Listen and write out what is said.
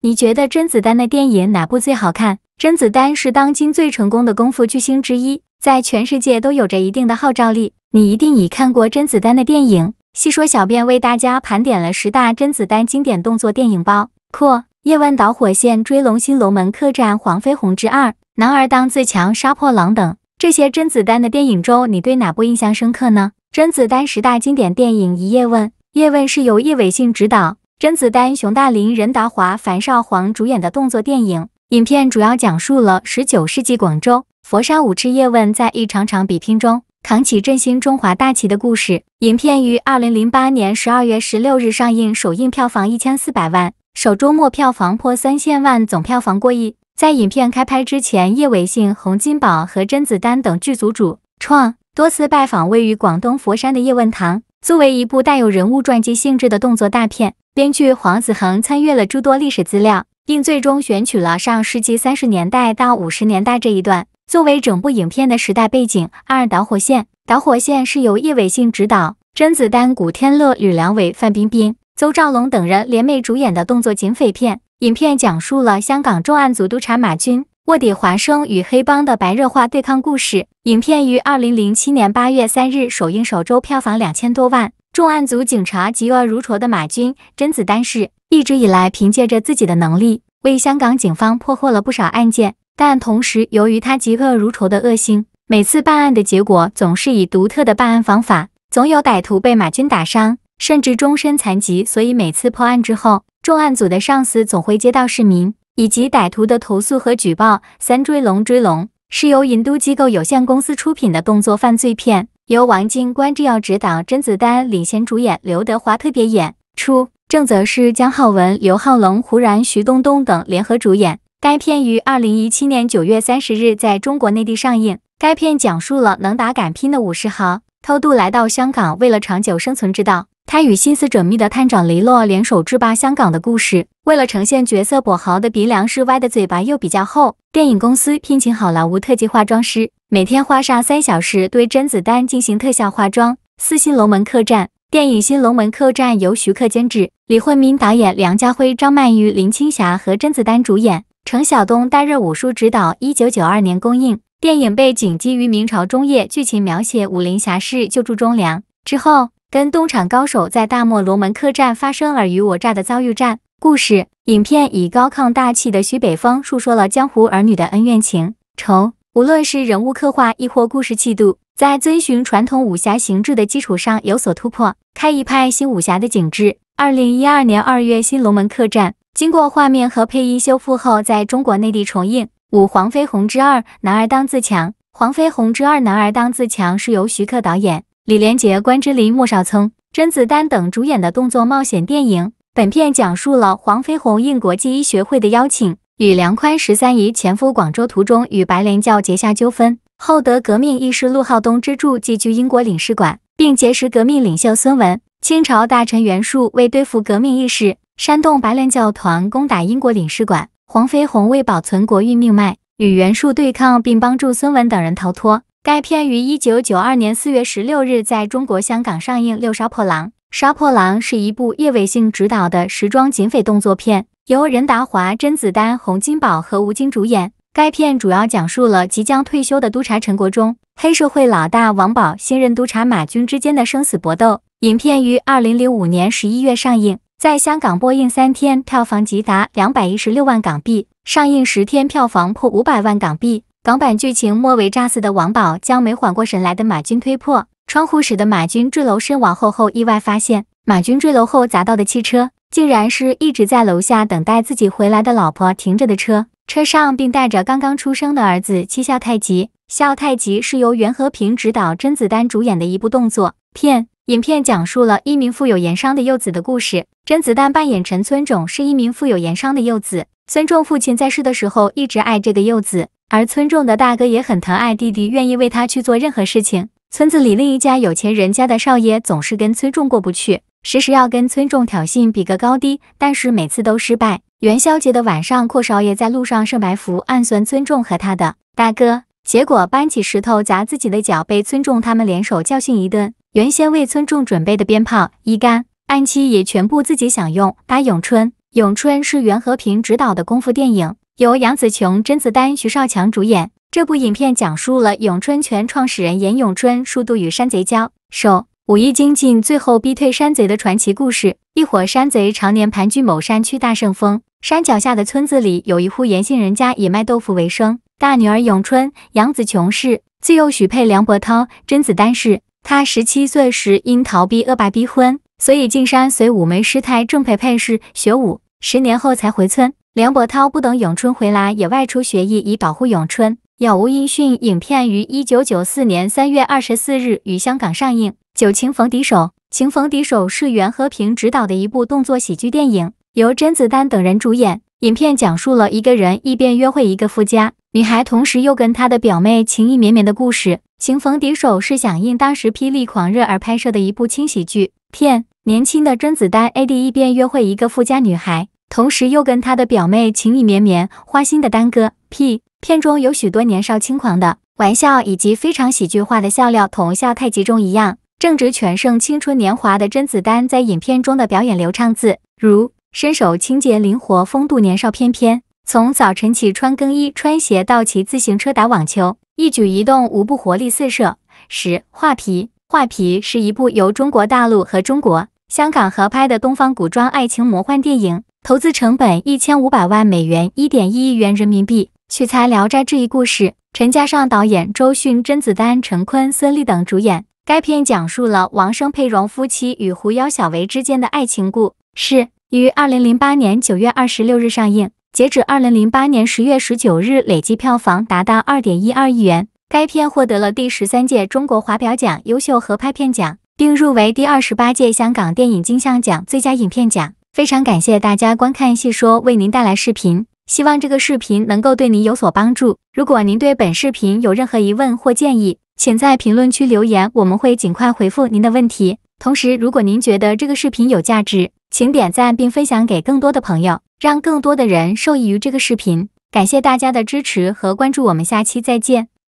你觉得甄子丹的电影哪部最好看？甄子丹是当今最成功的功夫巨星之一，在全世界都有着一定的号召力。你一定已看过甄子丹的电影。细说小编为大家盘点了十大甄子丹经典动作电影，包括《叶问》《导火线》《追龙》《新龙门客栈》《黄飞鸿之二：男儿当自强》《杀破狼》等。这些甄子丹的电影中，你对哪部印象深刻呢？甄子丹十大经典电影：一、叶问。叶问是由叶伟信执导。甄子丹、熊黛林、任达华、樊少皇主演的动作电影，影片主要讲述了十九世纪广州佛山舞痴叶问在一场场比拼中扛起振兴中华大旗的故事。影片于二零零八年十二月十六日上映，首映票房一千四百万，首周末票房破三千万，总票房过亿。在影片开拍之前，叶伟信、洪金宝和甄子丹等剧组主创多次拜访位于广东佛山的叶问堂。作为一部带有人物传记性质的动作大片，编剧黄子恒参阅了诸多历史资料，并最终选取了上世纪三十年代到五十年代这一段作为整部影片的时代背景。二导火线，导火线是由叶伟信执导，甄子丹、古天乐、吕良伟、范冰冰、邹兆龙等人联袂主演的动作警匪片。影片讲述了香港重案组督察马军。卧底华生与黑帮的白热化对抗故事，影片于二零零七年八月三日首映，首周票房两千多万。重案组警察嫉恶如仇的马军，甄子丹是一直以来凭借着自己的能力为香港警方破获了不少案件，但同时由于他嫉恶如仇的恶行，每次办案的结果总是以独特的办案方法，总有歹徒被马军打伤，甚至终身残疾。所以每次破案之后，重案组的上司总会接到市民。以及歹徒的投诉和举报。三追龙追龙是由银都机构有限公司出品的动作犯罪片，由王晶、关智耀执导，甄子丹领衔主演，刘德华特别演出，郑则仕、江浩文、刘浩龙、胡然、徐冬冬等联合主演。该片于二零一七年九月三十日在中国内地上映。该片讲述了能打敢拼的武士豪偷渡来到香港，为了长久生存之道。他与心思缜密的探长雷洛联手制霸香港的故事。为了呈现角色跛豪的鼻梁是歪的嘴巴又比较厚，电影公司聘请好莱坞特技化妆师，每天花上三小时对甄子丹进行特效化妆。四新龙门客栈》电影《新龙门客栈》由徐克监制，李惠民导演，梁家辉、张曼玉、林青霞和甄子丹主演，程晓东担任武术指导。一九九二年公映。电影背景基于明朝中叶，剧情描写武林侠士救助忠良之后。跟东厂高手在大漠龙门客栈发生尔虞我诈的遭遇战。故事影片以高亢大气的徐北风述说了江湖儿女的恩怨情仇。无论是人物刻画亦或故事气度，在遵循传统武侠形制的基础上有所突破，开一派新武侠的景致。二零一二年二月，《新龙门客栈》经过画面和配音修复后，在中国内地重映。五，《黄飞鸿之二：男儿当自强》。《黄飞鸿之二：男儿当自强》是由徐克导演。李连杰、关之琳、莫少聪、甄子丹等主演的动作冒险电影。本片讲述了黄飞鸿应国际医学会的邀请，与梁宽十三姨前赴广州途中，与白莲教结下纠纷后，得革命义士陆浩东之助，寄居英国领事馆，并结识革命领袖孙文。清朝大臣袁术为对付革命义士，煽动白莲教团攻打英国领事馆。黄飞鸿为保存国运命脉，与袁术对抗，并帮助孙文等人逃脱。该片于一九九二年四月十六日在中国香港上映。《六杀破狼》杀破狼是一部叶伟信执导的时装警匪动作片，由任达华、甄子丹、洪金宝和吴京主演。该片主要讲述了即将退休的督察陈国忠、黑社会老大王宝、新任督察马军之间的生死搏斗。影片于二零零五年十一月上映，在香港播映三天，票房即达两百一十六万港币；上映十天，票房破五百万港币。港版剧情末尾炸死的王宝将没缓过神来的马军推破窗户使得马军坠楼身亡后，后意外发现马军坠楼后砸到的汽车竟然是一直在楼下等待自己回来的老婆停着的车，车上并带着刚刚出生的儿子七笑太极。笑太极是由袁和平执导、甄子丹主演的一部动作片。影片讲述了，一名富有盐商的幼子的故事。甄子丹扮演陈村种是一名富有盐商的幼子，村种父亲在世的时候一直爱这个幼子。而村中的大哥也很疼爱弟弟，愿意为他去做任何事情。村子里另一家有钱人家的少爷总是跟村众过不去，时时要跟村众挑衅，比个高低，但是每次都失败。元宵节的晚上，阔少爷在路上设埋伏，暗算村众和他的大哥，结果搬起石头砸自己的脚，被村众他们联手教训一顿。原先为村众准备的鞭炮一干暗器也全部自己享用。打咏春，咏春是袁和平执导的功夫电影。由杨紫琼、甄子丹、徐少强主演，这部影片讲述了咏春拳创始人严咏春数度与山贼交手，武艺精进，最后逼退山贼的传奇故事。一伙山贼常年盘踞某山区大圣峰，山脚下的村子里有一户严姓人家，以卖豆腐为生。大女儿咏春，杨紫琼是，自幼许配梁伯韬，甄子丹是。她十七岁时因逃避恶霸逼婚，所以进山随武门师太郑佩佩是学武，十年后才回村。梁博涛不等咏春回来，也外出学艺以保护咏春，杳无音讯。影片于一九九四年三月二十四日于香港上映。《九情逢敌手》，《情逢敌手》是袁和平执导的一部动作喜剧电影，由甄子丹等人主演。影片讲述了一个人一边约会一个富家女孩，同时又跟她的表妹情意绵绵的故事。《情逢敌手》是响应当时霹雳狂热而拍摄的一部轻喜剧片。年轻的甄子丹 A D 一边约会一个富家女孩。同时又跟他的表妹情意绵绵，花心的丹哥。P 片中有许多年少轻狂的玩笑以及非常喜剧化的笑料，同《笑太极》中一样。正值全盛青春年华的甄子丹在影片中的表演流畅自如，身手清洁灵活，风度年少翩翩。从早晨起穿更衣、穿鞋到骑自行车打网球，一举一动无不活力四射。十《画皮》《画皮》是一部由中国大陆和中国香港合拍的东方古装爱情魔幻电影。投资成本一千五百万美元，一点一亿元人民币。取材《聊斋志异》故事，陈嘉上导演，周迅、甄子丹、陈坤、孙俪等主演。该片讲述了王生佩蓉夫妻与狐妖小唯之间的爱情故事。于二零零八年九月二十六日上映，截止二零零八年十月十九日，累计票房达到二点一二亿元。该片获得了第十三届中国华表奖优秀合拍片奖，并入围第二十八届香港电影金像奖最佳影片奖。非常感谢大家观看细说为您带来视频，希望这个视频能够对您有所帮助。如果您对本视频有任何疑问或建议，请在评论区留言，我们会尽快回复您的问题。同时，如果您觉得这个视频有价值，请点赞并分享给更多的朋友，让更多的人受益于这个视频。感谢大家的支持和关注，我们下期再见。